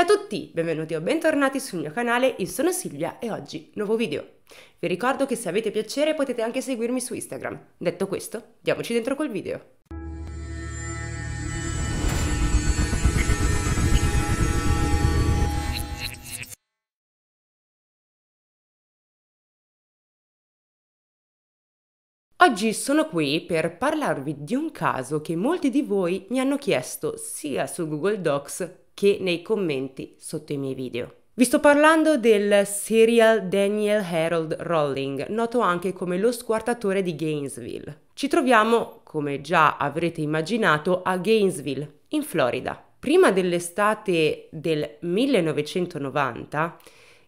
Ciao a tutti, benvenuti o bentornati sul mio canale, io sono Silvia e oggi nuovo video. Vi ricordo che se avete piacere potete anche seguirmi su Instagram. Detto questo, diamoci dentro col video. Oggi sono qui per parlarvi di un caso che molti di voi mi hanno chiesto sia su Google Docs che nei commenti sotto i miei video. Vi sto parlando del serial Daniel Harold Rowling, noto anche come lo squartatore di Gainesville. Ci troviamo, come già avrete immaginato, a Gainesville, in Florida. Prima dell'estate del 1990,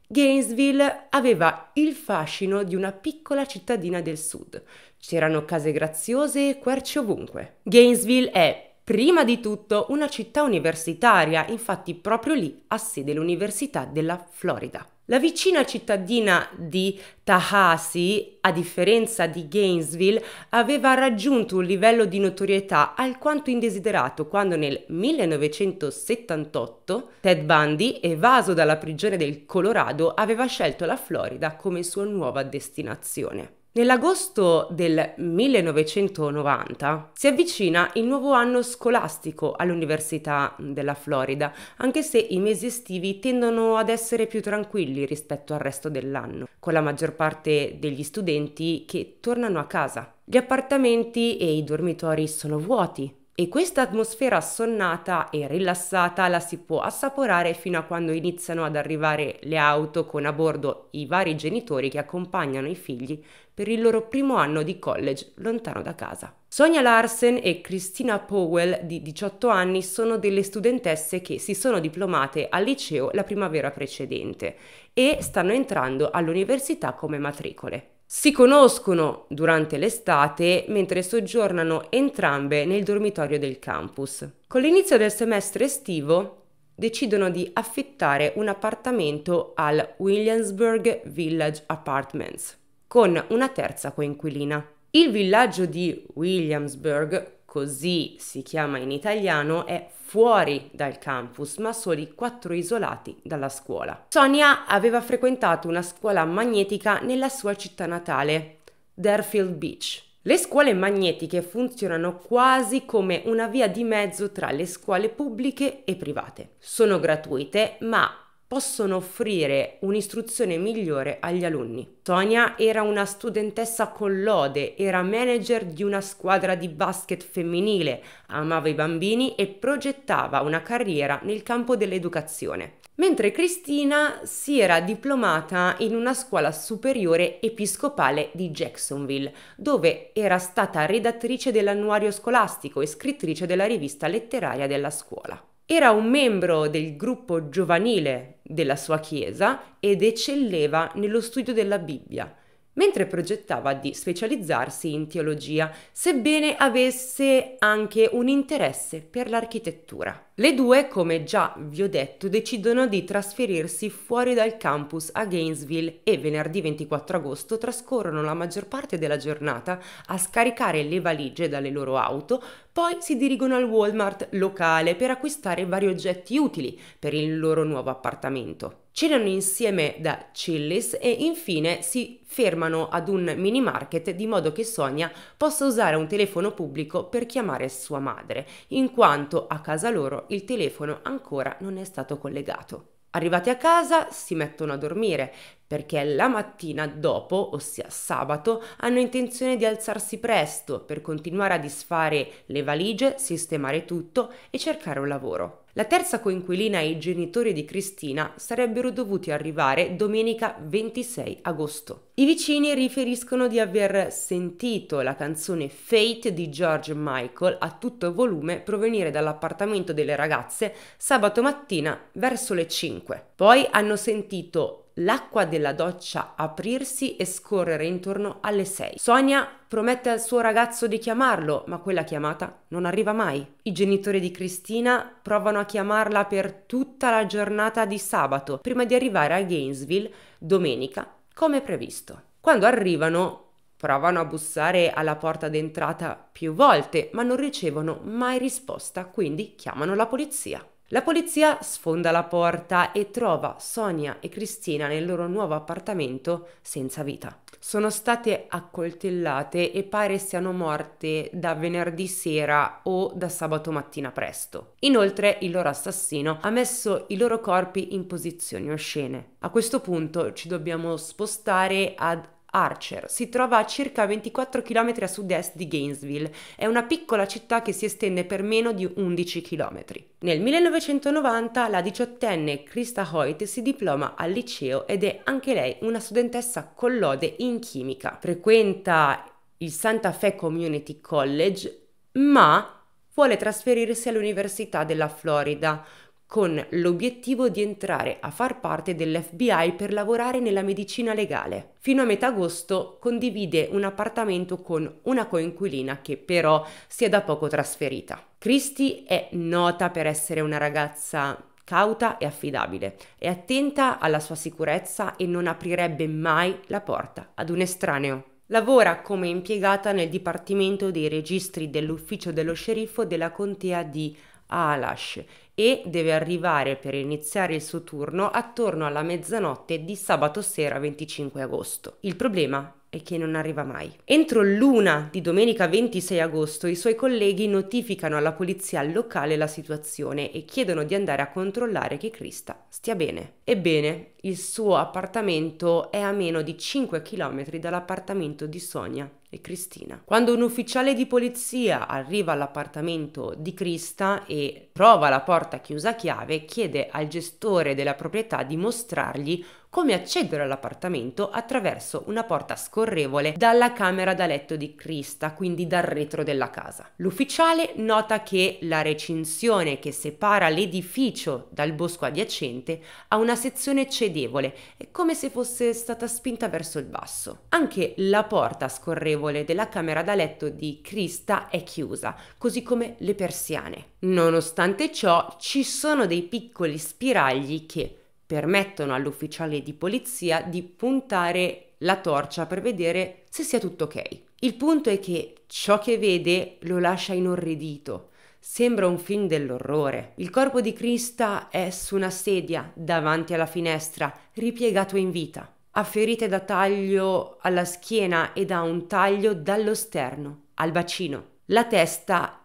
Gainesville aveva il fascino di una piccola cittadina del sud. C'erano case graziose e querci ovunque. Gainesville è Prima di tutto una città universitaria, infatti proprio lì ha sede l'Università della Florida. La vicina cittadina di Tallahassee, a differenza di Gainesville, aveva raggiunto un livello di notorietà alquanto indesiderato quando nel 1978 Ted Bundy, evaso dalla prigione del Colorado, aveva scelto la Florida come sua nuova destinazione. Nell'agosto del 1990 si avvicina il nuovo anno scolastico all'Università della Florida, anche se i mesi estivi tendono ad essere più tranquilli rispetto al resto dell'anno, con la maggior parte degli studenti che tornano a casa. Gli appartamenti e i dormitori sono vuoti, e questa atmosfera assonnata e rilassata la si può assaporare fino a quando iniziano ad arrivare le auto con a bordo i vari genitori che accompagnano i figli per il loro primo anno di college lontano da casa. Sonia Larsen e Christina Powell di 18 anni sono delle studentesse che si sono diplomate al liceo la primavera precedente e stanno entrando all'università come matricole. Si conoscono durante l'estate mentre soggiornano entrambe nel dormitorio del campus. Con l'inizio del semestre estivo decidono di affittare un appartamento al Williamsburg Village Apartments con una terza coinquilina. Il villaggio di Williamsburg così si chiama in italiano, è fuori dal campus, ma soli quattro isolati dalla scuola. Sonia aveva frequentato una scuola magnetica nella sua città natale, Darefield Beach. Le scuole magnetiche funzionano quasi come una via di mezzo tra le scuole pubbliche e private. Sono gratuite, ma possono offrire un'istruzione migliore agli alunni. Sonia era una studentessa con lode, era manager di una squadra di basket femminile, amava i bambini e progettava una carriera nel campo dell'educazione. Mentre Cristina si era diplomata in una scuola superiore episcopale di Jacksonville, dove era stata redattrice dell'annuario scolastico e scrittrice della rivista letteraria della scuola. Era un membro del gruppo giovanile della sua chiesa ed eccelleva nello studio della Bibbia, mentre progettava di specializzarsi in teologia, sebbene avesse anche un interesse per l'architettura. Le due, come già vi ho detto, decidono di trasferirsi fuori dal campus a Gainesville e venerdì 24 agosto trascorrono la maggior parte della giornata a scaricare le valigie dalle loro auto, poi si dirigono al Walmart locale per acquistare vari oggetti utili per il loro nuovo appartamento. Cenano insieme da Chillis e infine si fermano ad un mini market di modo che Sonia possa usare un telefono pubblico per chiamare sua madre, in quanto a casa loro il telefono ancora non è stato collegato. Arrivati a casa si mettono a dormire perché la mattina dopo, ossia sabato, hanno intenzione di alzarsi presto per continuare a disfare le valigie, sistemare tutto e cercare un lavoro. La terza coinquilina e i genitori di Cristina sarebbero dovuti arrivare domenica 26 agosto. I vicini riferiscono di aver sentito la canzone Fate di George Michael a tutto volume provenire dall'appartamento delle ragazze sabato mattina verso le 5. Poi hanno sentito l'acqua della doccia aprirsi e scorrere intorno alle 6. Sonia promette al suo ragazzo di chiamarlo, ma quella chiamata non arriva mai. I genitori di Cristina provano a chiamarla per tutta la giornata di sabato, prima di arrivare a Gainesville domenica, come previsto. Quando arrivano, Provano a bussare alla porta d'entrata più volte, ma non ricevono mai risposta, quindi chiamano la polizia. La polizia sfonda la porta e trova Sonia e Cristina nel loro nuovo appartamento senza vita. Sono state accoltellate e pare siano morte da venerdì sera o da sabato mattina presto. Inoltre il loro assassino ha messo i loro corpi in posizioni oscene. A questo punto ci dobbiamo spostare ad Archer si trova a circa 24 km a sud-est di Gainesville, è una piccola città che si estende per meno di 11 km. Nel 1990 la diciottenne Krista Hoyt si diploma al liceo ed è anche lei una studentessa collode in chimica. Frequenta il Santa Fe Community College, ma vuole trasferirsi all'Università della Florida con l'obiettivo di entrare a far parte dell'FBI per lavorare nella medicina legale. Fino a metà agosto condivide un appartamento con una coinquilina che però si è da poco trasferita. Christie è nota per essere una ragazza cauta e affidabile, è attenta alla sua sicurezza e non aprirebbe mai la porta ad un estraneo. Lavora come impiegata nel Dipartimento dei Registri dell'Ufficio dello Sceriffo della Contea di Alash e deve arrivare per iniziare il suo turno attorno alla mezzanotte di sabato sera 25 agosto. Il problema è che non arriva mai. Entro l'una di domenica 26 agosto i suoi colleghi notificano alla polizia locale la situazione e chiedono di andare a controllare che Krista stia bene. Ebbene, il suo appartamento è a meno di 5 km dall'appartamento di Sonia, e Cristina. Quando un ufficiale di polizia arriva all'appartamento di Crista e trova la porta chiusa a chiave, chiede al gestore della proprietà di mostrargli come accedere all'appartamento attraverso una porta scorrevole dalla camera da letto di Krista, quindi dal retro della casa. L'ufficiale nota che la recinzione che separa l'edificio dal bosco adiacente ha una sezione cedevole, è come se fosse stata spinta verso il basso. Anche la porta scorrevole della camera da letto di Krista è chiusa, così come le persiane. Nonostante ciò, ci sono dei piccoli spiragli che permettono all'ufficiale di polizia di puntare la torcia per vedere se sia tutto ok. Il punto è che ciò che vede lo lascia inorridito. Sembra un film dell'orrore. Il corpo di Krista è su una sedia davanti alla finestra, ripiegato in vita. Ha ferite da taglio alla schiena e da un taglio dallo sterno al bacino. La testa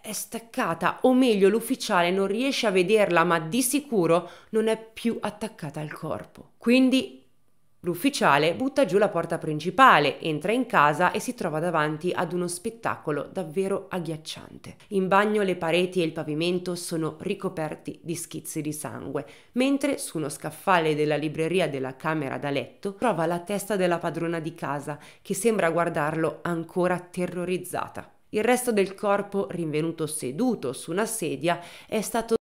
è staccata, o meglio l'ufficiale non riesce a vederla, ma di sicuro non è più attaccata al corpo. Quindi l'ufficiale butta giù la porta principale, entra in casa e si trova davanti ad uno spettacolo davvero agghiacciante. In bagno le pareti e il pavimento sono ricoperti di schizzi di sangue, mentre su uno scaffale della libreria della camera da letto trova la testa della padrona di casa che sembra guardarlo ancora terrorizzata. Il resto del corpo, rinvenuto seduto su una sedia, è stato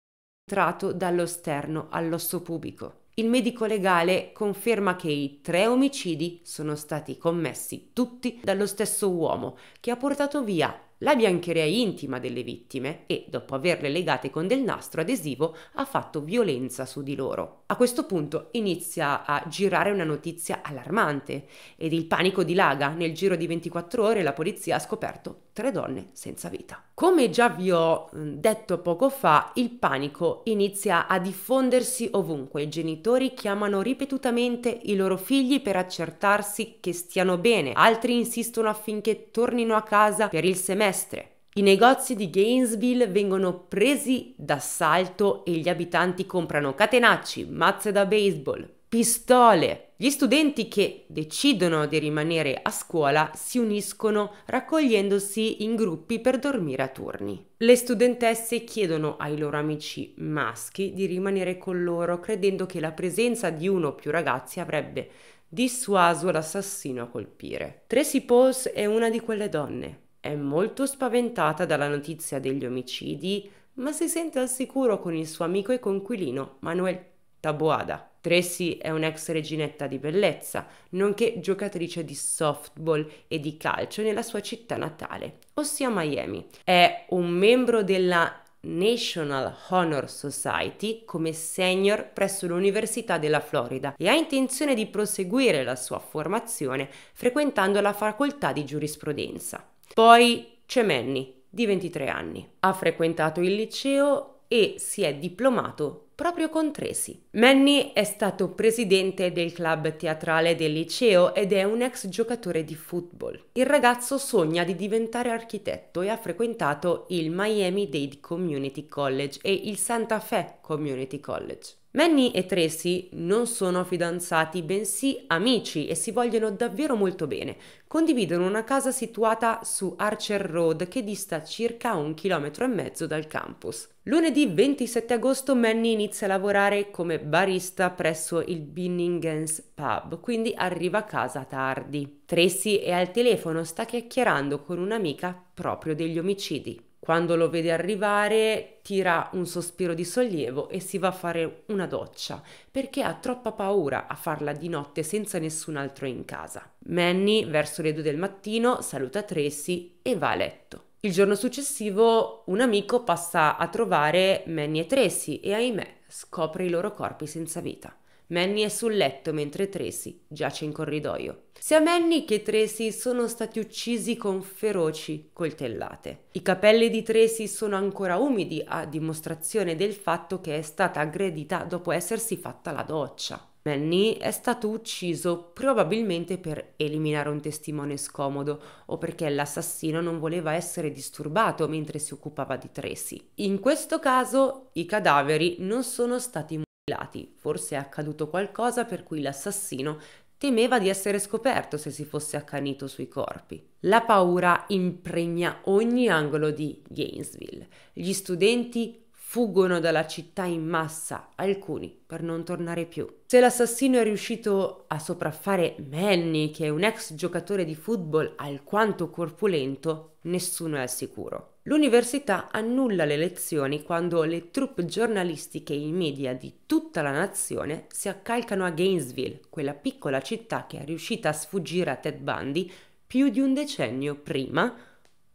entrato dallo sterno all'osso pubico. Il medico legale conferma che i tre omicidi sono stati commessi tutti dallo stesso uomo che ha portato via la biancheria intima delle vittime e, dopo averle legate con del nastro adesivo, ha fatto violenza su di loro. A questo punto inizia a girare una notizia allarmante ed il panico dilaga. Nel giro di 24 ore la polizia ha scoperto tre donne senza vita. Come già vi ho mm, detto poco fa, il panico inizia a diffondersi ovunque. I genitori chiamano ripetutamente i loro figli per accertarsi che stiano bene, altri insistono affinché tornino a casa per il semestre. I negozi di Gainesville vengono presi d'assalto e gli abitanti comprano catenacci, mazze da baseball, pistole. Gli studenti che decidono di rimanere a scuola si uniscono raccogliendosi in gruppi per dormire a turni. Le studentesse chiedono ai loro amici maschi di rimanere con loro credendo che la presenza di uno o più ragazzi avrebbe dissuaso l'assassino a colpire. Tracy Pauls è una di quelle donne. È molto spaventata dalla notizia degli omicidi, ma si sente al sicuro con il suo amico e conquilino Manuel Taboada. Tracy è un'ex reginetta di bellezza, nonché giocatrice di softball e di calcio nella sua città natale, ossia Miami. È un membro della National Honor Society come senior presso l'Università della Florida e ha intenzione di proseguire la sua formazione frequentando la facoltà di giurisprudenza. Poi c'è Manny, di 23 anni. Ha frequentato il liceo e si è diplomato proprio con Tracy. Manny è stato presidente del club teatrale del liceo ed è un ex giocatore di football. Il ragazzo sogna di diventare architetto e ha frequentato il Miami Dade Community College e il Santa Fe Community College. Manny e Tracy non sono fidanzati, bensì amici e si vogliono davvero molto bene. Condividono una casa situata su Archer Road che dista circa un chilometro e mezzo dal campus. Lunedì 27 agosto Manny inizia a lavorare come barista presso il Binningen's Pub, quindi arriva a casa tardi. Tracy è al telefono, sta chiacchierando con un'amica proprio degli omicidi. Quando lo vede arrivare, tira un sospiro di sollievo e si va a fare una doccia, perché ha troppa paura a farla di notte senza nessun altro in casa. Manny, verso le due del mattino, saluta Tracy e va a letto. Il giorno successivo un amico passa a trovare Manny e Tracy e ahimè scopre i loro corpi senza vita. Manny è sul letto mentre Tracy giace in corridoio. Sia Manny che Tracy sono stati uccisi con feroci coltellate. I capelli di Tracy sono ancora umidi a dimostrazione del fatto che è stata aggredita dopo essersi fatta la doccia. Manny è stato ucciso probabilmente per eliminare un testimone scomodo o perché l'assassino non voleva essere disturbato mentre si occupava di Tracy. In questo caso i cadaveri non sono stati Lati. Forse è accaduto qualcosa per cui l'assassino temeva di essere scoperto se si fosse accanito sui corpi. La paura impregna ogni angolo di Gainesville. Gli studenti fuggono dalla città in massa, alcuni per non tornare più. Se l'assassino è riuscito a sopraffare Manny, che è un ex giocatore di football alquanto corpulento, nessuno è al sicuro. L'università annulla le lezioni quando le truppe giornalistiche e i media di tutta la nazione si accalcano a Gainesville, quella piccola città che è riuscita a sfuggire a Ted Bundy più di un decennio prima.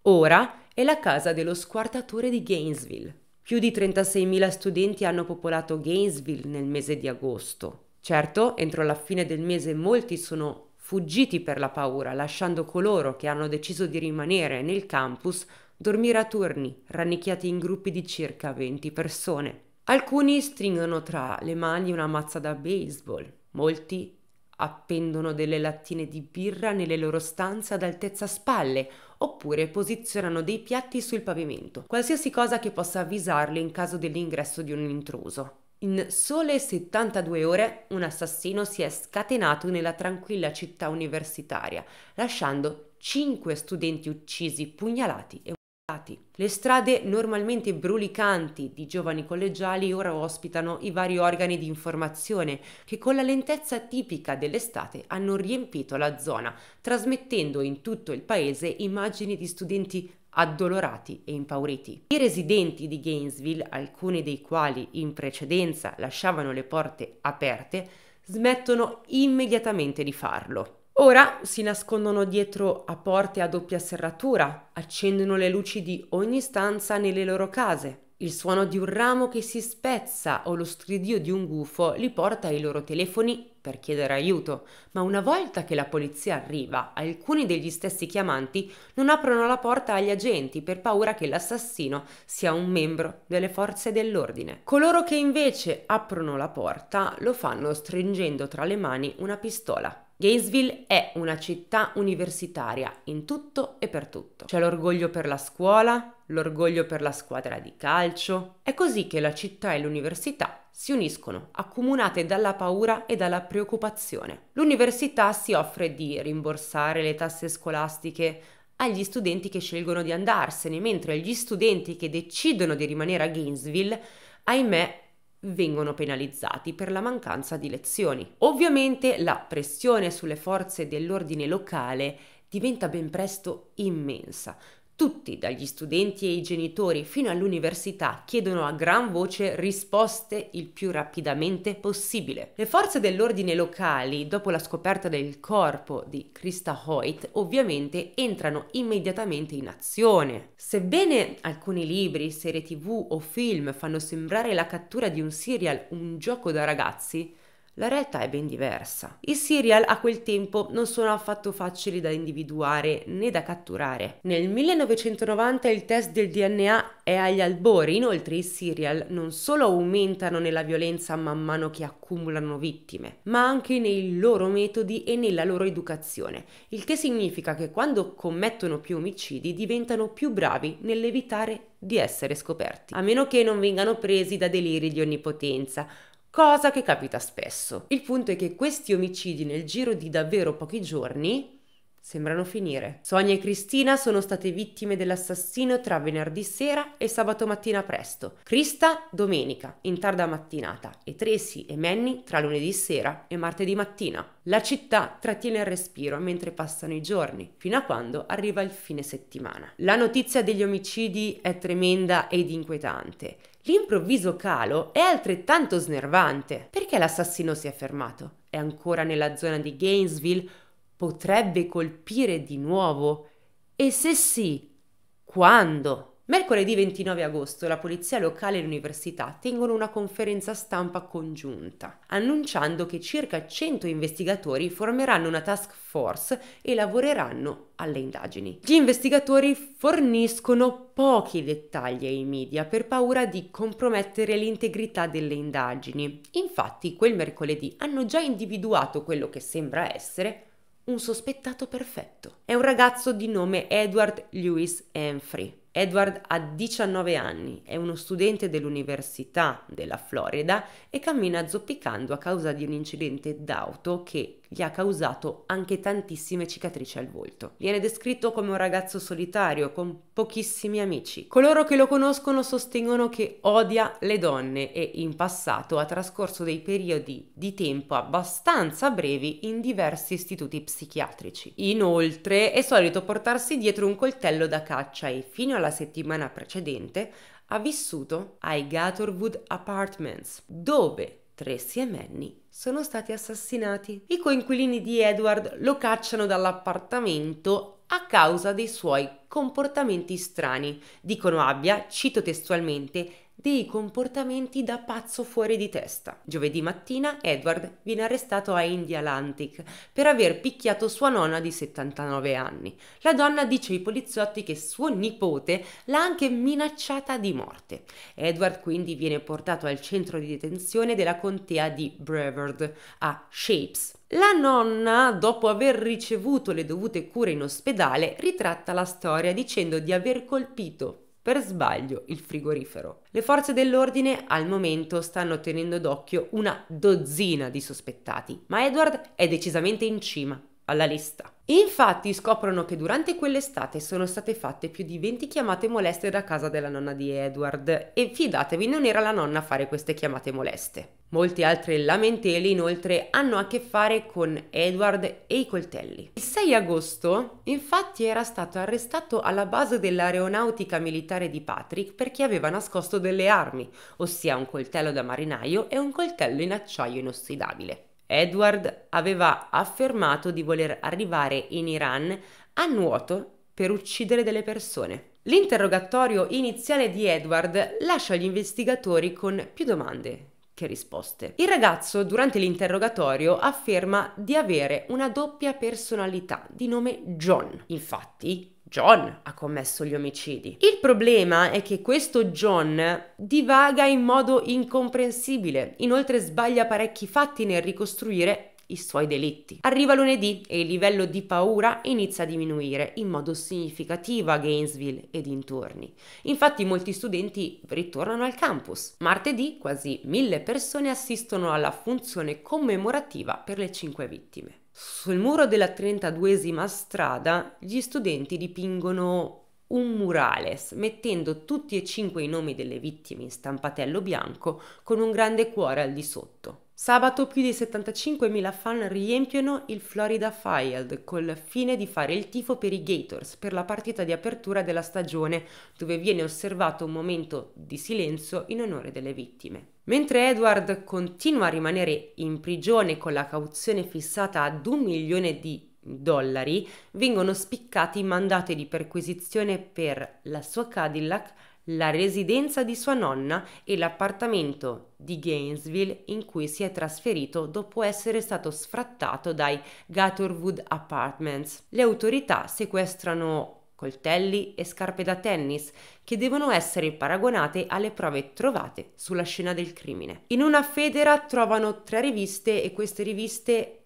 Ora è la casa dello squartatore di Gainesville. Più di 36.000 studenti hanno popolato Gainesville nel mese di agosto. Certo, entro la fine del mese molti sono fuggiti per la paura, lasciando coloro che hanno deciso di rimanere nel campus dormire a turni, rannicchiati in gruppi di circa 20 persone. Alcuni stringono tra le mani una mazza da baseball, molti appendono delle lattine di birra nelle loro stanze ad altezza spalle oppure posizionano dei piatti sul pavimento, qualsiasi cosa che possa avvisarli in caso dell'ingresso di un intruso. In sole 72 ore un assassino si è scatenato nella tranquilla città universitaria, lasciando 5 studenti uccisi, pugnalati e sbarrati. Le strade normalmente brulicanti di giovani collegiali ora ospitano i vari organi di informazione che con la lentezza tipica dell'estate hanno riempito la zona, trasmettendo in tutto il paese immagini di studenti addolorati e impauriti. I residenti di Gainesville, alcuni dei quali in precedenza lasciavano le porte aperte, smettono immediatamente di farlo. Ora si nascondono dietro a porte a doppia serratura, accendono le luci di ogni stanza nelle loro case. Il suono di un ramo che si spezza o lo stridio di un gufo li porta ai loro telefoni per chiedere aiuto, ma una volta che la polizia arriva, alcuni degli stessi chiamanti non aprono la porta agli agenti per paura che l'assassino sia un membro delle forze dell'ordine. Coloro che invece aprono la porta lo fanno stringendo tra le mani una pistola. Gainesville è una città universitaria in tutto e per tutto. C'è l'orgoglio per la scuola, l'orgoglio per la squadra di calcio. È così che la città e l'università si uniscono, accomunate dalla paura e dalla preoccupazione. L'università si offre di rimborsare le tasse scolastiche agli studenti che scelgono di andarsene, mentre agli studenti che decidono di rimanere a Gainesville, ahimè, vengono penalizzati per la mancanza di lezioni. Ovviamente la pressione sulle forze dell'ordine locale diventa ben presto immensa, tutti, dagli studenti e i genitori fino all'università, chiedono a gran voce risposte il più rapidamente possibile. Le forze dell'ordine locali, dopo la scoperta del corpo di Christa Hoyt, ovviamente entrano immediatamente in azione. Sebbene alcuni libri, serie tv o film fanno sembrare la cattura di un serial un gioco da ragazzi, la realtà è ben diversa. I serial a quel tempo non sono affatto facili da individuare né da catturare. Nel 1990 il test del DNA è agli albori, inoltre i serial non solo aumentano nella violenza man mano che accumulano vittime, ma anche nei loro metodi e nella loro educazione, il che significa che quando commettono più omicidi diventano più bravi nell'evitare di essere scoperti, a meno che non vengano presi da deliri di onnipotenza cosa che capita spesso. Il punto è che questi omicidi nel giro di davvero pochi giorni sembrano finire. Sonia e Cristina sono state vittime dell'assassino tra venerdì sera e sabato mattina presto. Crista domenica, in tarda mattinata, e Tracy e Manny tra lunedì sera e martedì mattina. La città trattiene il respiro mentre passano i giorni, fino a quando arriva il fine settimana. La notizia degli omicidi è tremenda ed inquietante. L'improvviso calo è altrettanto snervante. Perché l'assassino si è fermato? È ancora nella zona di Gainesville? Potrebbe colpire di nuovo? E se sì, quando? Mercoledì 29 agosto la polizia locale e l'università tengono una conferenza stampa congiunta, annunciando che circa 100 investigatori formeranno una task force e lavoreranno alle indagini. Gli investigatori forniscono pochi dettagli ai media per paura di compromettere l'integrità delle indagini. Infatti, quel mercoledì hanno già individuato quello che sembra essere un sospettato perfetto. È un ragazzo di nome Edward Lewis Humphrey, Edward ha 19 anni, è uno studente dell'Università della Florida e cammina zoppicando a causa di un incidente d'auto che gli ha causato anche tantissime cicatrici al volto. Viene descritto come un ragazzo solitario, con pochissimi amici. Coloro che lo conoscono sostengono che odia le donne e in passato ha trascorso dei periodi di tempo abbastanza brevi in diversi istituti psichiatrici. Inoltre è solito portarsi dietro un coltello da caccia e fino alla settimana precedente ha vissuto ai Gatorwood Apartments, dove tre siemenni sono stati assassinati. I coinquilini di Edward lo cacciano dall'appartamento a causa dei suoi comportamenti strani. Dicono abbia, cito testualmente, dei comportamenti da pazzo fuori di testa. Giovedì mattina Edward viene arrestato a India Lantic per aver picchiato sua nonna di 79 anni. La donna dice ai poliziotti che suo nipote l'ha anche minacciata di morte. Edward quindi viene portato al centro di detenzione della contea di Brevard a Shapes, la nonna, dopo aver ricevuto le dovute cure in ospedale, ritratta la storia dicendo di aver colpito per sbaglio il frigorifero. Le forze dell'ordine al momento stanno tenendo d'occhio una dozzina di sospettati, ma Edward è decisamente in cima alla lista. Infatti scoprono che durante quell'estate sono state fatte più di 20 chiamate moleste da casa della nonna di Edward e fidatevi, non era la nonna a fare queste chiamate moleste. Molte altre lamentele inoltre hanno a che fare con Edward e i coltelli. Il 6 agosto infatti era stato arrestato alla base dell'aeronautica militare di Patrick perché aveva nascosto delle armi, ossia un coltello da marinaio e un coltello in acciaio inossidabile. Edward aveva affermato di voler arrivare in Iran a nuoto per uccidere delle persone. L'interrogatorio iniziale di Edward lascia gli investigatori con più domande, che risposte. Il ragazzo durante l'interrogatorio afferma di avere una doppia personalità di nome John. Infatti, John ha commesso gli omicidi. Il problema è che questo John divaga in modo incomprensibile, inoltre sbaglia parecchi fatti nel ricostruire i suoi delitti. Arriva lunedì e il livello di paura inizia a diminuire in modo significativo a Gainesville e dintorni. Infatti molti studenti ritornano al campus. Martedì quasi mille persone assistono alla funzione commemorativa per le cinque vittime. Sul muro della 32esima strada gli studenti dipingono un murales, mettendo tutti e cinque i nomi delle vittime in stampatello bianco con un grande cuore al di sotto. Sabato più di 75.000 fan riempiono il Florida Field col fine di fare il tifo per i Gators per la partita di apertura della stagione, dove viene osservato un momento di silenzio in onore delle vittime. Mentre Edward continua a rimanere in prigione con la cauzione fissata ad un milione di dollari, vengono spiccati mandati di perquisizione per la sua Cadillac la residenza di sua nonna e l'appartamento di Gainesville in cui si è trasferito dopo essere stato sfrattato dai Gatorwood Apartments. Le autorità sequestrano coltelli e scarpe da tennis che devono essere paragonate alle prove trovate sulla scena del crimine. In una federa trovano tre riviste e queste riviste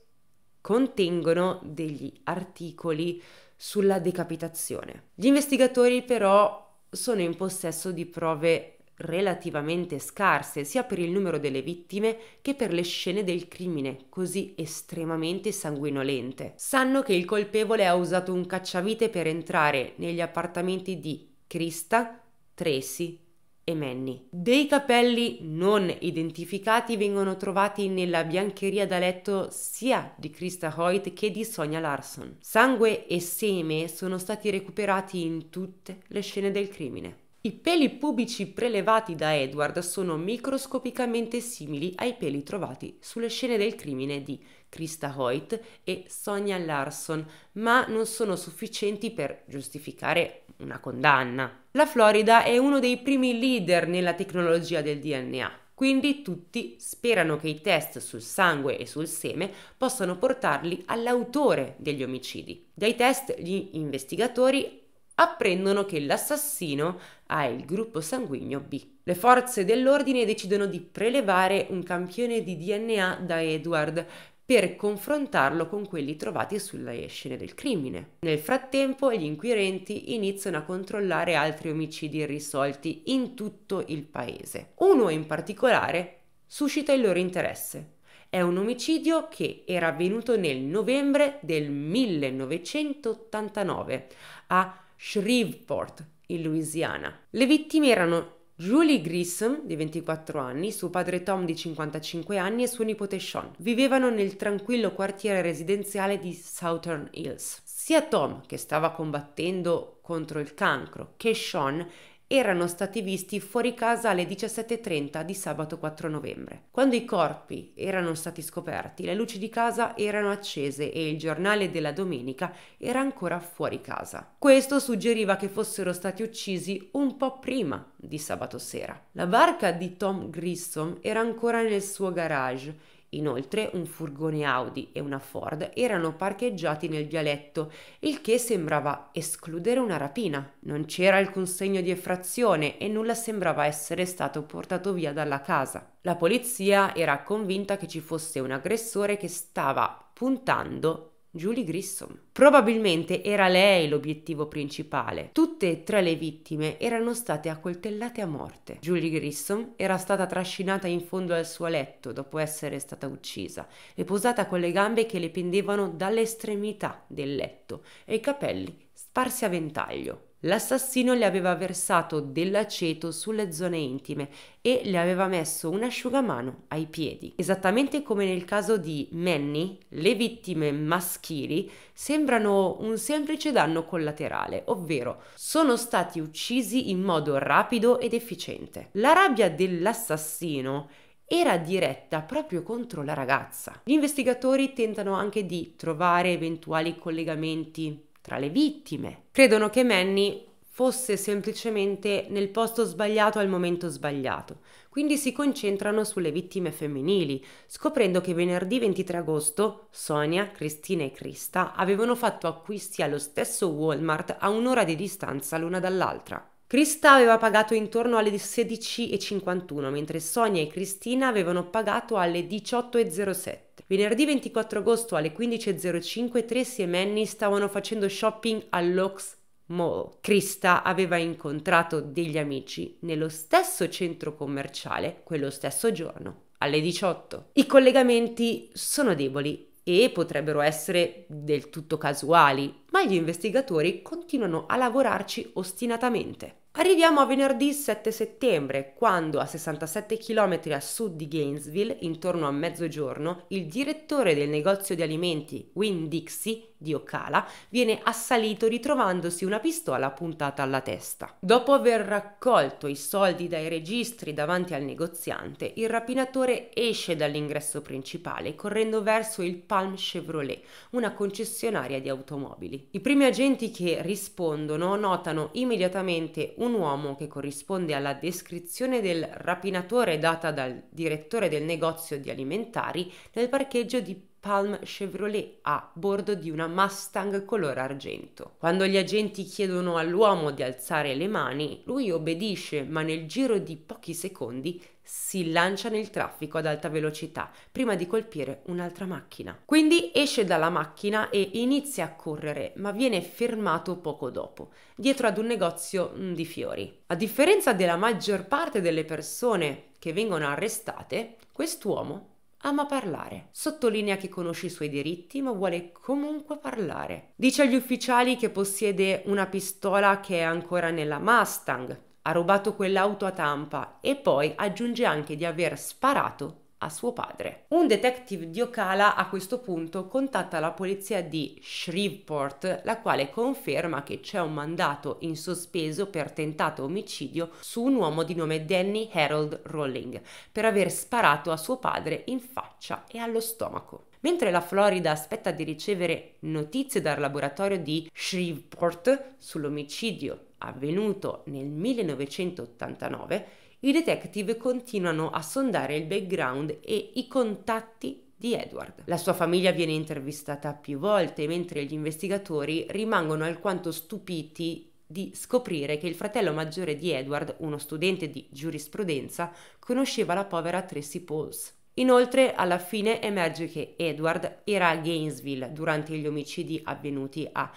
contengono degli articoli sulla decapitazione. Gli investigatori però sono in possesso di prove relativamente scarse sia per il numero delle vittime che per le scene del crimine così estremamente sanguinolente. Sanno che il colpevole ha usato un cacciavite per entrare negli appartamenti di Krista, Tracy e Manny. Dei capelli non identificati vengono trovati nella biancheria da letto sia di Krista Hoyt che di Sonia Larson. Sangue e seme sono stati recuperati in tutte le scene del crimine. I peli pubici prelevati da Edward sono microscopicamente simili ai peli trovati sulle scene del crimine di Krista Hoyt e Sonia Larson, ma non sono sufficienti per giustificare una condanna. La Florida è uno dei primi leader nella tecnologia del DNA, quindi tutti sperano che i test sul sangue e sul seme possano portarli all'autore degli omicidi. Dai test gli investigatori apprendono che l'assassino ha il gruppo sanguigno B. Le forze dell'ordine decidono di prelevare un campione di DNA da Edward per confrontarlo con quelli trovati sulle scene del crimine. Nel frattempo gli inquirenti iniziano a controllare altri omicidi irrisolti in tutto il paese. Uno in particolare suscita il loro interesse. È un omicidio che era avvenuto nel novembre del 1989 a Shreveport, in Louisiana. Le vittime erano Julie Grissom, di 24 anni, suo padre Tom, di 55 anni, e suo nipote Sean vivevano nel tranquillo quartiere residenziale di Southern Hills. Sia Tom, che stava combattendo contro il cancro, che Sean erano stati visti fuori casa alle 17.30 di sabato 4 novembre. Quando i corpi erano stati scoperti, le luci di casa erano accese e il giornale della domenica era ancora fuori casa. Questo suggeriva che fossero stati uccisi un po' prima di sabato sera. La barca di Tom Grissom era ancora nel suo garage Inoltre un furgone Audi e una Ford erano parcheggiati nel vialetto, il che sembrava escludere una rapina. Non c'era alcun segno di effrazione e nulla sembrava essere stato portato via dalla casa. La polizia era convinta che ci fosse un aggressore che stava puntando Julie Grissom. Probabilmente era lei l'obiettivo principale. Tutte e tre le vittime erano state accoltellate a morte. Julie Grissom era stata trascinata in fondo al suo letto dopo essere stata uccisa e posata con le gambe che le pendevano dall'estremità del letto e i capelli sparsi a ventaglio. L'assassino le aveva versato dell'aceto sulle zone intime e le aveva messo un asciugamano ai piedi. Esattamente come nel caso di Manny, le vittime maschili sembrano un semplice danno collaterale, ovvero sono stati uccisi in modo rapido ed efficiente. La rabbia dell'assassino era diretta proprio contro la ragazza. Gli investigatori tentano anche di trovare eventuali collegamenti tra le vittime. Credono che Manny fosse semplicemente nel posto sbagliato al momento sbagliato, quindi si concentrano sulle vittime femminili, scoprendo che venerdì 23 agosto Sonia, Cristina e Krista avevano fatto acquisti allo stesso Walmart a un'ora di distanza l'una dall'altra. Krista aveva pagato intorno alle 16.51, mentre Sonia e Cristina avevano pagato alle 18.07. Venerdì 24 agosto alle 15.05 Tracy e Manny stavano facendo shopping all'Ox Mall. Krista aveva incontrato degli amici nello stesso centro commerciale quello stesso giorno, alle 18. I collegamenti sono deboli e potrebbero essere del tutto casuali, ma gli investigatori continuano a lavorarci ostinatamente. Arriviamo a venerdì 7 settembre, quando a 67 km a sud di Gainesville, intorno a mezzogiorno, il direttore del negozio di alimenti Winn Dixie di Ocala, viene assalito ritrovandosi una pistola puntata alla testa. Dopo aver raccolto i soldi dai registri davanti al negoziante, il rapinatore esce dall'ingresso principale correndo verso il Palm Chevrolet, una concessionaria di automobili. I primi agenti che rispondono notano immediatamente un uomo che corrisponde alla descrizione del rapinatore data dal direttore del negozio di alimentari nel parcheggio di Palm Chevrolet a bordo di una Mustang color argento. Quando gli agenti chiedono all'uomo di alzare le mani, lui obbedisce, ma nel giro di pochi secondi si lancia nel traffico ad alta velocità prima di colpire un'altra macchina. Quindi esce dalla macchina e inizia a correre, ma viene fermato poco dopo, dietro ad un negozio mm, di fiori. A differenza della maggior parte delle persone che vengono arrestate, quest'uomo Ama parlare. Sottolinea che conosce i suoi diritti, ma vuole comunque parlare. Dice agli ufficiali che possiede una pistola che è ancora nella Mustang, ha rubato quell'auto a tampa e poi aggiunge anche di aver sparato a suo padre. Un detective di Ocala a questo punto contatta la polizia di Shreveport, la quale conferma che c'è un mandato in sospeso per tentato omicidio su un uomo di nome Danny Harold Rolling per aver sparato a suo padre in faccia e allo stomaco. Mentre la Florida aspetta di ricevere notizie dal laboratorio di Shreveport sull'omicidio avvenuto nel 1989, i detective continuano a sondare il background e i contatti di Edward. La sua famiglia viene intervistata più volte, mentre gli investigatori rimangono alquanto stupiti di scoprire che il fratello maggiore di Edward, uno studente di giurisprudenza, conosceva la povera Tracy Pauls. Inoltre, alla fine emerge che Edward era a Gainesville durante gli omicidi avvenuti a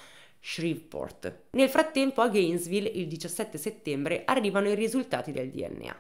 Shreveport. Nel frattempo a Gainesville il 17 settembre arrivano i risultati del DNA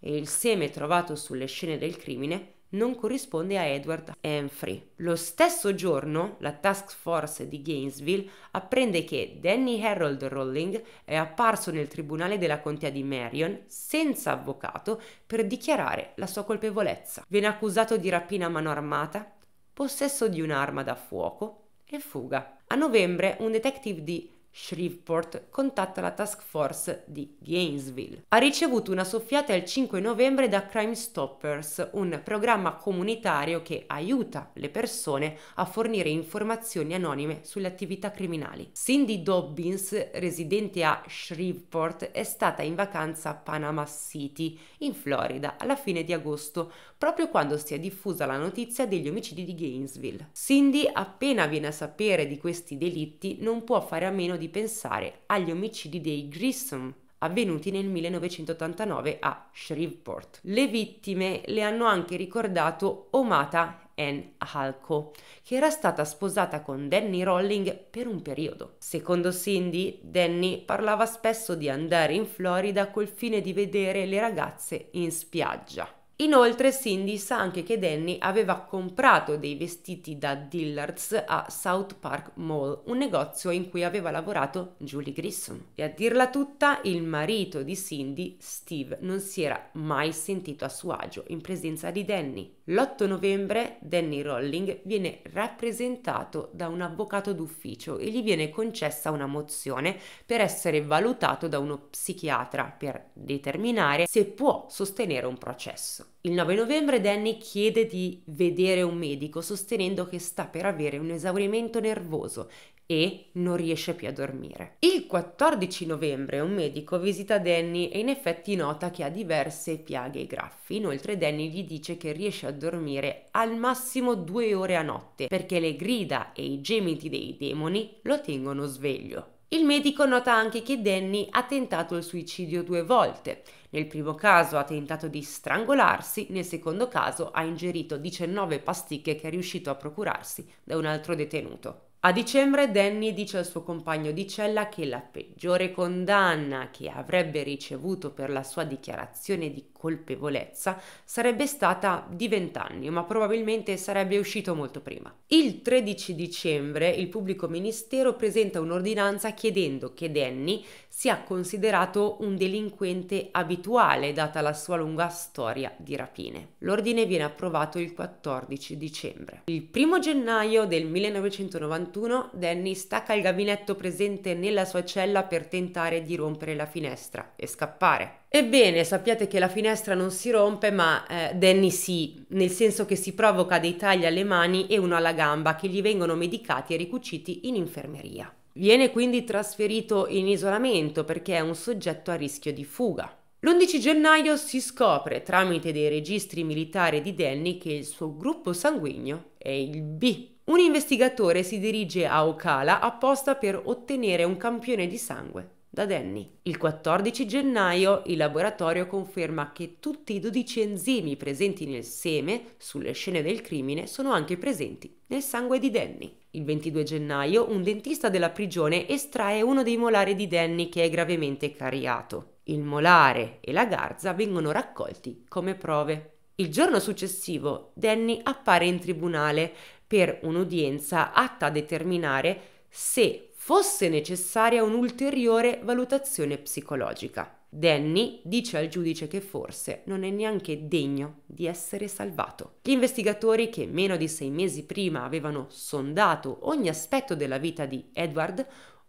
e il seme trovato sulle scene del crimine non corrisponde a Edward Humphrey. Lo stesso giorno la task force di Gainesville apprende che Danny Harold Rowling è apparso nel tribunale della contea di Marion senza avvocato per dichiarare la sua colpevolezza. Viene accusato di rapina a mano armata, possesso di un'arma da fuoco e fuga. A novembre un detective di Shreveport contatta la task force di Gainesville. Ha ricevuto una soffiata il 5 novembre da Crime Stoppers, un programma comunitario che aiuta le persone a fornire informazioni anonime sulle attività criminali. Cindy Dobbins, residente a Shreveport, è stata in vacanza a Panama City, in Florida, alla fine di agosto, proprio quando si è diffusa la notizia degli omicidi di Gainesville. Cindy, appena viene a sapere di questi delitti, non può fare a meno di di pensare agli omicidi dei Grissom avvenuti nel 1989 a Shreveport. Le vittime le hanno anche ricordato Omata Ann Halco, che era stata sposata con Danny Rolling per un periodo. Secondo Cindy, Danny parlava spesso di andare in Florida col fine di vedere le ragazze in spiaggia. Inoltre Cindy sa anche che Danny aveva comprato dei vestiti da Dillards a South Park Mall, un negozio in cui aveva lavorato Julie Grissom. E a dirla tutta, il marito di Cindy, Steve, non si era mai sentito a suo agio in presenza di Danny. L'8 novembre Danny Rolling viene rappresentato da un avvocato d'ufficio e gli viene concessa una mozione per essere valutato da uno psichiatra per determinare se può sostenere un processo stesso. Il 9 novembre Danny chiede di vedere un medico sostenendo che sta per avere un esaurimento nervoso e non riesce più a dormire. Il 14 novembre un medico visita Danny e in effetti nota che ha diverse piaghe e graffi. Inoltre Danny gli dice che riesce a dormire al massimo due ore a notte perché le grida e i gemiti dei demoni lo tengono sveglio. Il medico nota anche che Danny ha tentato il suicidio due volte. Nel primo caso ha tentato di strangolarsi, nel secondo caso ha ingerito 19 pasticche che è riuscito a procurarsi da un altro detenuto. A dicembre Danny dice al suo compagno di cella che la peggiore condanna che avrebbe ricevuto per la sua dichiarazione di colpevolezza sarebbe stata di 20 anni, ma probabilmente sarebbe uscito molto prima. Il 13 dicembre il pubblico ministero presenta un'ordinanza chiedendo che Danny sia considerato un delinquente abituale data la sua lunga storia di rapine. L'ordine viene approvato il 14 dicembre. Il 1 gennaio del 1991 Danny stacca il gabinetto presente nella sua cella per tentare di rompere la finestra e scappare. Ebbene, sappiate che la finestra non si rompe, ma eh, Danny sì, nel senso che si provoca dei tagli alle mani e uno alla gamba che gli vengono medicati e ricuciti in infermeria. Viene quindi trasferito in isolamento perché è un soggetto a rischio di fuga. L'11 gennaio si scopre tramite dei registri militari di Danny che il suo gruppo sanguigno è il B. Un investigatore si dirige a Ocala apposta per ottenere un campione di sangue da Danny. Il 14 gennaio il laboratorio conferma che tutti i 12 enzimi presenti nel seme sulle scene del crimine sono anche presenti nel sangue di Danny. Il 22 gennaio un dentista della prigione estrae uno dei molari di Danny che è gravemente cariato. Il molare e la garza vengono raccolti come prove. Il giorno successivo Danny appare in tribunale per un'udienza atta a determinare se fosse necessaria un'ulteriore valutazione psicologica. Danny dice al giudice che forse non è neanche degno di essere salvato. Gli investigatori che meno di sei mesi prima avevano sondato ogni aspetto della vita di Edward,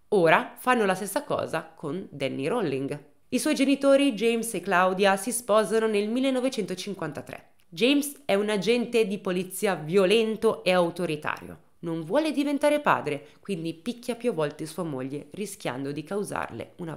ora fanno la stessa cosa con Danny Rowling. I suoi genitori, James e Claudia, si sposano nel 1953. James è un agente di polizia violento e autoritario non vuole diventare padre, quindi picchia più volte sua moglie, rischiando di causarle una...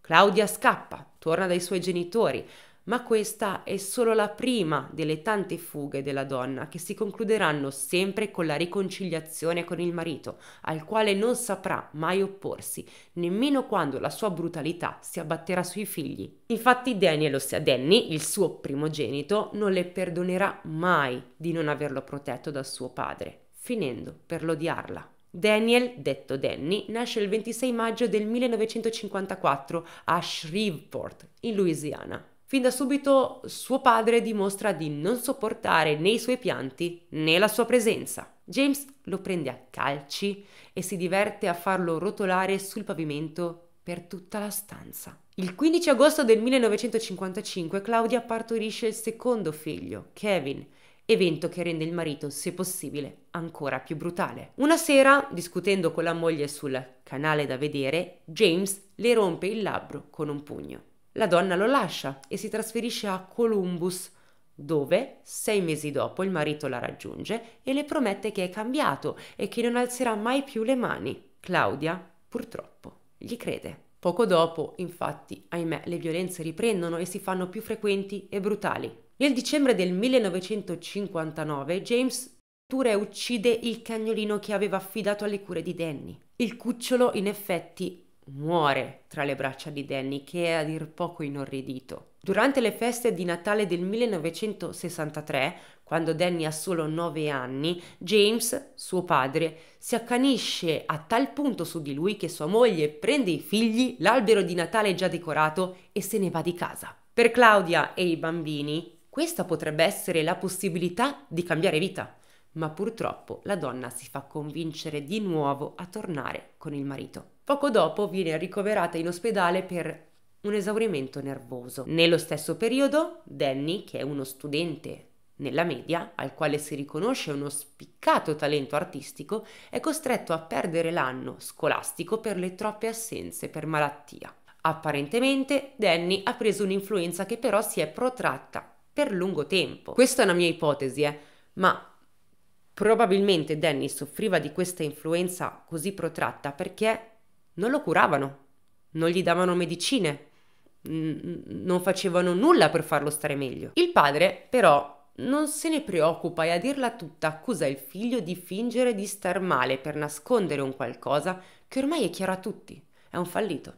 Claudia scappa, torna dai suoi genitori, ma questa è solo la prima delle tante fughe della donna che si concluderanno sempre con la riconciliazione con il marito, al quale non saprà mai opporsi, nemmeno quando la sua brutalità si abbatterà sui figli. Infatti Daniel, ossia Danny, il suo primogenito, non le perdonerà mai di non averlo protetto da suo padre finendo per l'odiarla. Daniel, detto Danny, nasce il 26 maggio del 1954 a Shreveport, in Louisiana. Fin da subito suo padre dimostra di non sopportare né i suoi pianti né la sua presenza. James lo prende a calci e si diverte a farlo rotolare sul pavimento per tutta la stanza. Il 15 agosto del 1955 Claudia partorisce il secondo figlio, Kevin, evento che rende il marito, se possibile, ancora più brutale. Una sera, discutendo con la moglie sul canale da vedere, James le rompe il labbro con un pugno. La donna lo lascia e si trasferisce a Columbus, dove sei mesi dopo il marito la raggiunge e le promette che è cambiato e che non alzerà mai più le mani. Claudia, purtroppo, gli crede. Poco dopo, infatti, ahimè, le violenze riprendono e si fanno più frequenti e brutali nel dicembre del 1959 James Ture uccide il cagnolino che aveva affidato alle cure di Danny. Il cucciolo in effetti muore tra le braccia di Danny che è a dir poco inorridito. Durante le feste di Natale del 1963, quando Danny ha solo 9 anni, James, suo padre, si accanisce a tal punto su di lui che sua moglie prende i figli, l'albero di Natale già decorato e se ne va di casa. Per Claudia e i bambini, questa potrebbe essere la possibilità di cambiare vita, ma purtroppo la donna si fa convincere di nuovo a tornare con il marito. Poco dopo viene ricoverata in ospedale per un esaurimento nervoso. Nello stesso periodo, Danny, che è uno studente nella media, al quale si riconosce uno spiccato talento artistico, è costretto a perdere l'anno scolastico per le troppe assenze per malattia. Apparentemente Danny ha preso un'influenza che però si è protratta per lungo tempo. Questa è una mia ipotesi, eh, ma probabilmente Danny soffriva di questa influenza così protratta perché non lo curavano, non gli davano medicine, non facevano nulla per farlo stare meglio. Il padre, però, non se ne preoccupa e a dirla tutta accusa il figlio di fingere di star male per nascondere un qualcosa che ormai è chiaro a tutti, è un fallito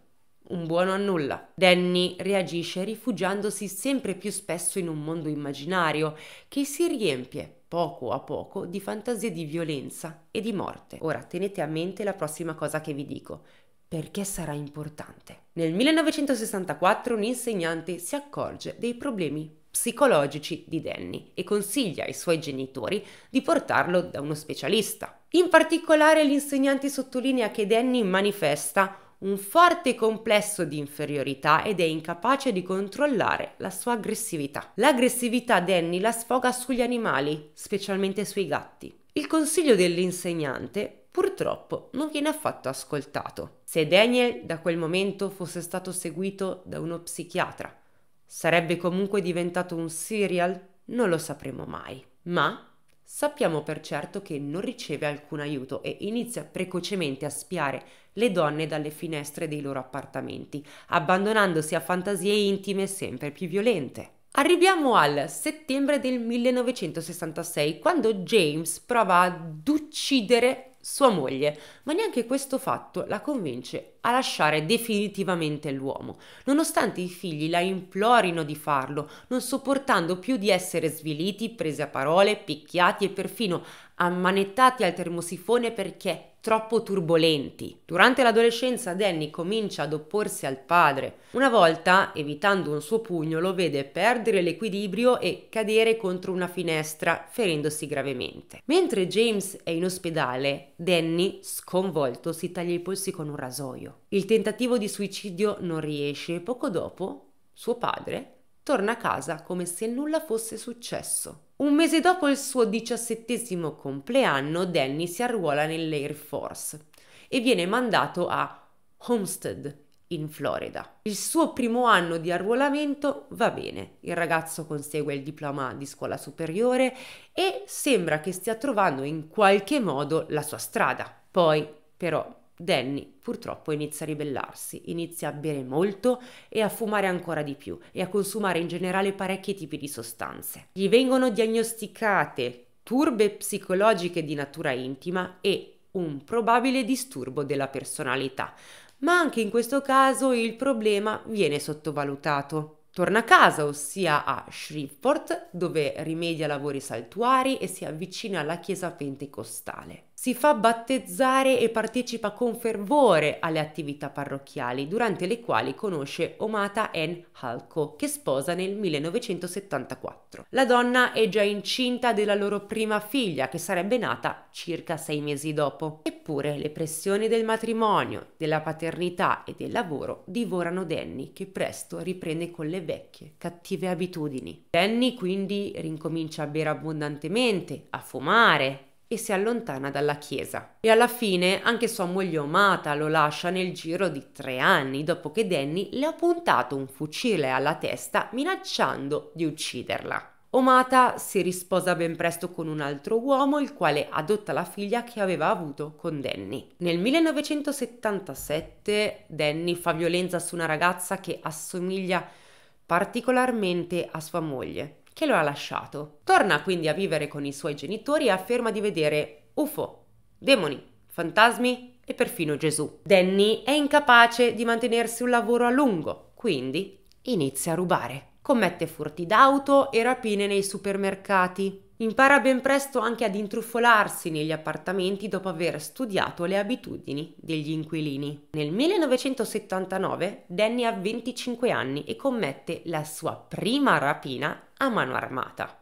un buono a nulla. Danny reagisce rifugiandosi sempre più spesso in un mondo immaginario che si riempie poco a poco di fantasie di violenza e di morte. Ora tenete a mente la prossima cosa che vi dico, perché sarà importante. Nel 1964 un insegnante si accorge dei problemi psicologici di Danny e consiglia ai suoi genitori di portarlo da uno specialista. In particolare l'insegnante sottolinea che Danny manifesta un forte complesso di inferiorità ed è incapace di controllare la sua aggressività. L'aggressività Danny la sfoga sugli animali, specialmente sui gatti. Il consiglio dell'insegnante purtroppo non viene affatto ascoltato. Se Daniel da quel momento fosse stato seguito da uno psichiatra, sarebbe comunque diventato un serial? Non lo sapremo mai. Ma Sappiamo per certo che non riceve alcun aiuto e inizia precocemente a spiare le donne dalle finestre dei loro appartamenti, abbandonandosi a fantasie intime sempre più violente. Arriviamo al settembre del 1966, quando James prova ad uccidere sua moglie, ma neanche questo fatto la convince a lasciare definitivamente l'uomo, nonostante i figli la implorino di farlo, non sopportando più di essere sviliti, presi a parole, picchiati e perfino ammanettati al termosifone perché troppo turbolenti. Durante l'adolescenza Danny comincia ad opporsi al padre. Una volta, evitando un suo pugno, lo vede perdere l'equilibrio e cadere contro una finestra, ferendosi gravemente. Mentre James è in ospedale, Danny, sconvolto, si taglia i polsi con un rasoio. Il tentativo di suicidio non riesce e poco dopo suo padre torna a casa come se nulla fosse successo. Un mese dopo il suo diciassettesimo compleanno, Danny si arruola nell'Air Force e viene mandato a Homestead, in Florida. Il suo primo anno di arruolamento va bene, il ragazzo consegue il diploma di scuola superiore e sembra che stia trovando in qualche modo la sua strada. Poi, però, Danny purtroppo inizia a ribellarsi, inizia a bere molto e a fumare ancora di più e a consumare in generale parecchi tipi di sostanze. Gli vengono diagnosticate turbe psicologiche di natura intima e un probabile disturbo della personalità, ma anche in questo caso il problema viene sottovalutato. Torna a casa, ossia a Shreveport, dove rimedia lavori saltuari e si avvicina alla chiesa pentecostale si fa battezzare e partecipa con fervore alle attività parrocchiali, durante le quali conosce Omata N. Halko, che sposa nel 1974. La donna è già incinta della loro prima figlia, che sarebbe nata circa sei mesi dopo. Eppure le pressioni del matrimonio, della paternità e del lavoro divorano Danny, che presto riprende con le vecchie, cattive abitudini. Danny quindi rincomincia a bere abbondantemente, a fumare, e si allontana dalla chiesa. E alla fine anche sua moglie Omata lo lascia nel giro di tre anni dopo che Danny le ha puntato un fucile alla testa minacciando di ucciderla. Omata si risposa ben presto con un altro uomo, il quale adotta la figlia che aveva avuto con Danny. Nel 1977 Danny fa violenza su una ragazza che assomiglia particolarmente a sua moglie che lo ha lasciato. Torna quindi a vivere con i suoi genitori e afferma di vedere UFO, demoni, fantasmi e perfino Gesù. Danny è incapace di mantenersi un lavoro a lungo, quindi inizia a rubare. Commette furti d'auto e rapine nei supermercati. Impara ben presto anche ad intrufolarsi negli appartamenti dopo aver studiato le abitudini degli inquilini. Nel 1979 Danny ha 25 anni e commette la sua prima rapina a mano armata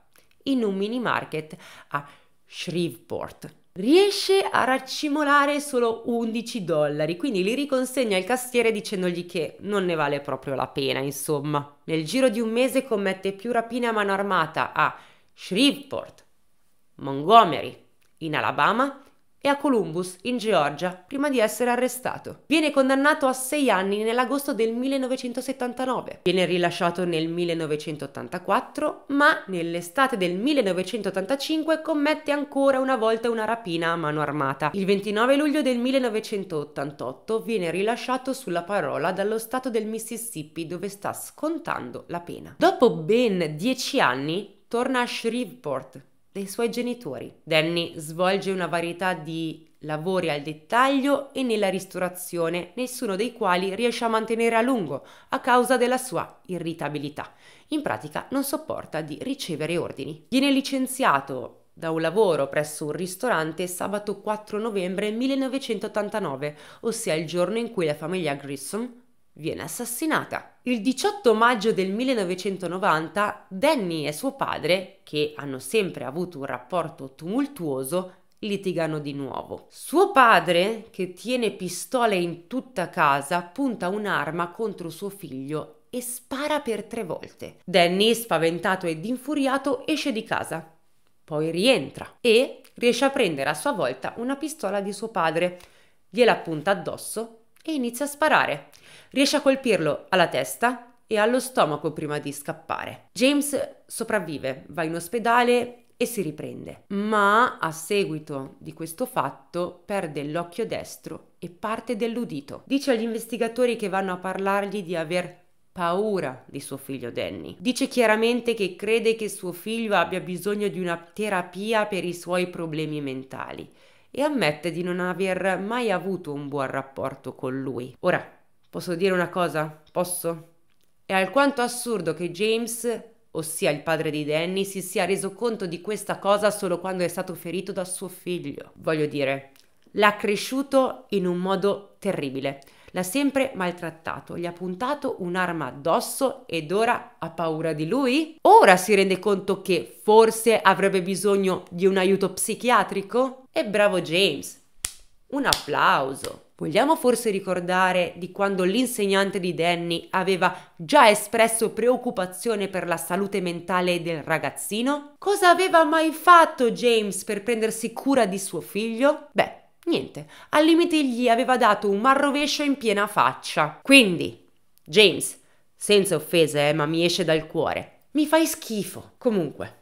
in un mini market a Shreveport. Riesce a raccimolare solo 11 dollari, quindi li riconsegna al cassiere dicendogli che non ne vale proprio la pena, insomma. Nel giro di un mese commette più rapine a mano armata a Shreveport, Montgomery, in Alabama e a Columbus, in Georgia, prima di essere arrestato. Viene condannato a sei anni nell'agosto del 1979. Viene rilasciato nel 1984, ma nell'estate del 1985 commette ancora una volta una rapina a mano armata. Il 29 luglio del 1988 viene rilasciato sulla parola dallo stato del Mississippi dove sta scontando la pena. Dopo ben dieci anni torna a Shreveport dai suoi genitori. Danny svolge una varietà di lavori al dettaglio e nella ristorazione, nessuno dei quali riesce a mantenere a lungo a causa della sua irritabilità. In pratica non sopporta di ricevere ordini. Viene licenziato da un lavoro presso un ristorante sabato 4 novembre 1989, ossia il giorno in cui la famiglia Grissom viene assassinata. Il 18 maggio del 1990 Danny e suo padre, che hanno sempre avuto un rapporto tumultuoso, litigano di nuovo. Suo padre, che tiene pistole in tutta casa, punta un'arma contro suo figlio e spara per tre volte. Danny, spaventato ed infuriato, esce di casa. Poi rientra e riesce a prendere a sua volta una pistola di suo padre, gliela punta addosso e inizia a sparare riesce a colpirlo alla testa e allo stomaco prima di scappare. James sopravvive, va in ospedale e si riprende, ma a seguito di questo fatto perde l'occhio destro e parte dell'udito. Dice agli investigatori che vanno a parlargli di aver paura di suo figlio Danny. Dice chiaramente che crede che suo figlio abbia bisogno di una terapia per i suoi problemi mentali e ammette di non aver mai avuto un buon rapporto con lui. Ora, Posso dire una cosa? Posso? È alquanto assurdo che James, ossia il padre di Danny, si sia reso conto di questa cosa solo quando è stato ferito da suo figlio. Voglio dire, l'ha cresciuto in un modo terribile. L'ha sempre maltrattato, gli ha puntato un'arma addosso ed ora ha paura di lui? Ora si rende conto che forse avrebbe bisogno di un aiuto psichiatrico? E bravo James! Un applauso! Vogliamo forse ricordare di quando l'insegnante di Danny aveva già espresso preoccupazione per la salute mentale del ragazzino? Cosa aveva mai fatto James per prendersi cura di suo figlio? Beh, niente, al limite gli aveva dato un marrovescio in piena faccia. Quindi, James, senza offese, eh, ma mi esce dal cuore. Mi fai schifo. Comunque,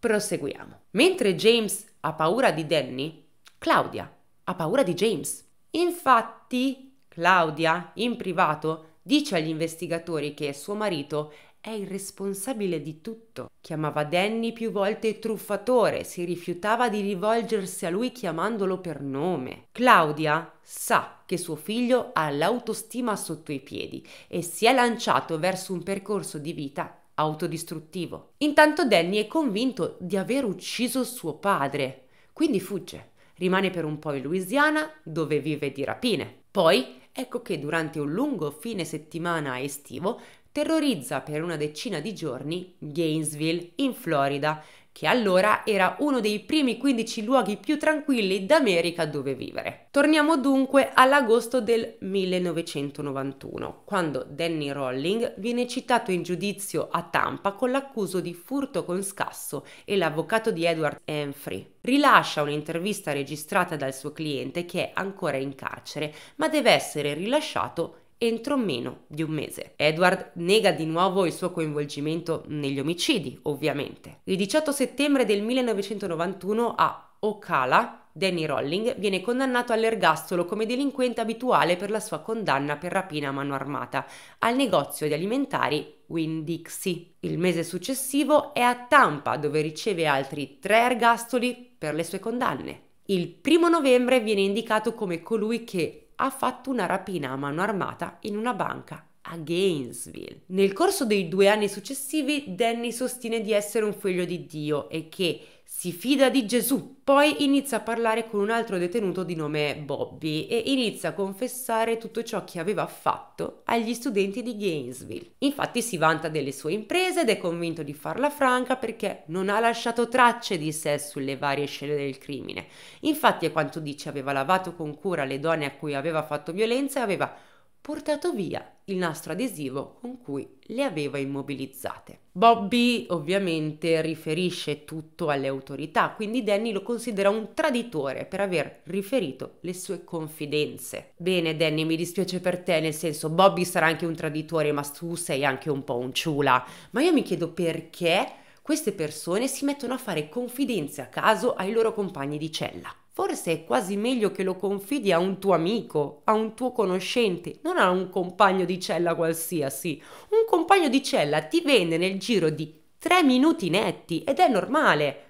proseguiamo. Mentre James ha paura di Danny, Claudia ha paura di James. Infatti, Claudia, in privato, dice agli investigatori che suo marito è il responsabile di tutto. Chiamava Danny più volte truffatore, si rifiutava di rivolgersi a lui chiamandolo per nome. Claudia sa che suo figlio ha l'autostima sotto i piedi e si è lanciato verso un percorso di vita autodistruttivo. Intanto Danny è convinto di aver ucciso suo padre, quindi fugge rimane per un po' in Louisiana dove vive di rapine. Poi ecco che durante un lungo fine settimana estivo terrorizza per una decina di giorni Gainesville in Florida che allora era uno dei primi 15 luoghi più tranquilli d'America dove vivere. Torniamo dunque all'agosto del 1991, quando Danny Rolling viene citato in giudizio a Tampa con l'accuso di furto con scasso e l'avvocato di Edward Humphrey rilascia un'intervista registrata dal suo cliente che è ancora in carcere, ma deve essere rilasciato entro meno di un mese. Edward nega di nuovo il suo coinvolgimento negli omicidi, ovviamente. Il 18 settembre del 1991 a Ocala, Danny Rolling viene condannato all'ergastolo come delinquente abituale per la sua condanna per rapina a mano armata al negozio di alimentari Winn-Dixie. Il mese successivo è a Tampa dove riceve altri tre ergastoli per le sue condanne. Il primo novembre viene indicato come colui che ha fatto una rapina a mano armata in una banca a Gainesville. Nel corso dei due anni successivi, Danny sostiene di essere un figlio di Dio e che si fida di Gesù. Poi inizia a parlare con un altro detenuto di nome Bobby e inizia a confessare tutto ciò che aveva fatto agli studenti di Gainesville. Infatti si vanta delle sue imprese ed è convinto di farla franca perché non ha lasciato tracce di sé sulle varie scene del crimine. Infatti è quanto dice aveva lavato con cura le donne a cui aveva fatto violenza e aveva portato via il nastro adesivo con cui le aveva immobilizzate. Bobby ovviamente riferisce tutto alle autorità, quindi Danny lo considera un traditore per aver riferito le sue confidenze. Bene Danny, mi dispiace per te, nel senso Bobby sarà anche un traditore, ma tu sei anche un po' un ciula. Ma io mi chiedo perché queste persone si mettono a fare confidenze a caso ai loro compagni di cella. Forse è quasi meglio che lo confidi a un tuo amico, a un tuo conoscente, non a un compagno di cella qualsiasi. Un compagno di cella ti vende nel giro di tre minuti netti ed è normale.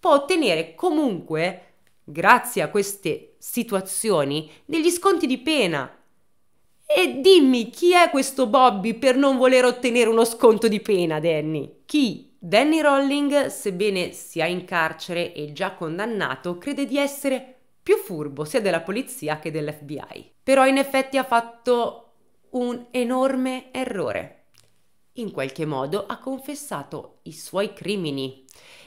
Può ottenere comunque, grazie a queste situazioni, degli sconti di pena. E dimmi chi è questo Bobby per non voler ottenere uno sconto di pena, Danny? Chi? Danny Rolling, sebbene sia in carcere e già condannato, crede di essere più furbo sia della polizia che dell'FBI. Però in effetti ha fatto un enorme errore. In qualche modo ha confessato i suoi crimini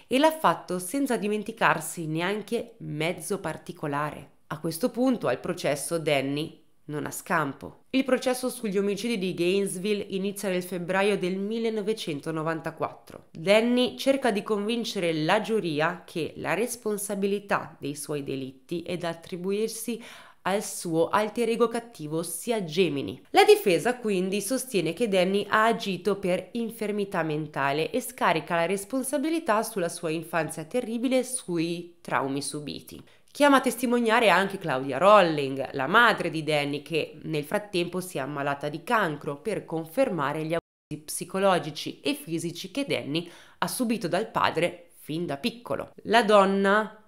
e l'ha fatto senza dimenticarsi neanche mezzo particolare. A questo punto al processo Danny non ha scampo. Il processo sugli omicidi di Gainesville inizia nel febbraio del 1994. Danny cerca di convincere la giuria che la responsabilità dei suoi delitti è da attribuirsi al suo alter ego cattivo, sia Gemini. La difesa quindi sostiene che Danny ha agito per infermità mentale e scarica la responsabilità sulla sua infanzia terribile e sui traumi subiti. Chiama a testimoniare anche Claudia Rolling, la madre di Danny, che nel frattempo si è ammalata di cancro, per confermare gli abusi psicologici e fisici che Danny ha subito dal padre fin da piccolo. La donna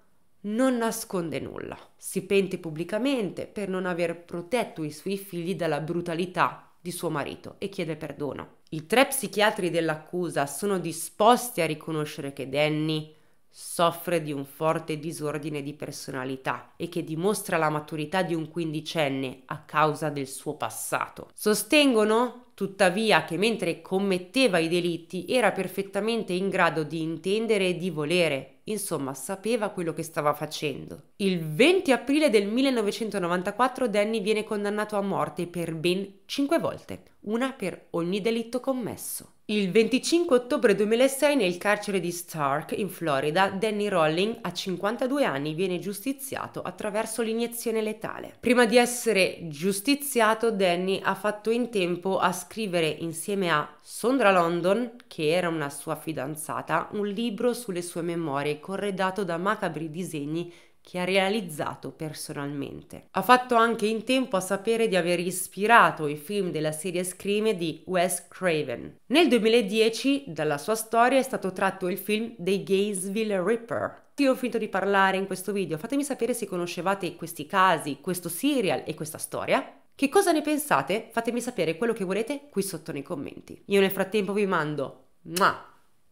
non nasconde nulla, si pente pubblicamente per non aver protetto i suoi figli dalla brutalità di suo marito e chiede perdono. I tre psichiatri dell'accusa sono disposti a riconoscere che Danny soffre di un forte disordine di personalità e che dimostra la maturità di un quindicenne a causa del suo passato. Sostengono, tuttavia, che mentre commetteva i delitti era perfettamente in grado di intendere e di volere, insomma sapeva quello che stava facendo. Il 20 aprile del 1994 Danny viene condannato a morte per ben 5 volte, una per ogni delitto commesso. Il 25 ottobre 2006 nel carcere di Stark, in Florida, Danny Rolling, a 52 anni, viene giustiziato attraverso l'iniezione letale. Prima di essere giustiziato, Danny ha fatto in tempo a scrivere insieme a Sondra London, che era una sua fidanzata, un libro sulle sue memorie corredato da macabri disegni che ha realizzato personalmente. Ha fatto anche in tempo a sapere di aver ispirato i film della serie Scream di Wes Craven. Nel 2010 dalla sua storia è stato tratto il film dei Gainesville Ripper. Io ho finito di parlare in questo video, fatemi sapere se conoscevate questi casi, questo serial e questa storia. Che cosa ne pensate? Fatemi sapere quello che volete qui sotto nei commenti. Io nel frattempo vi mando... Mua!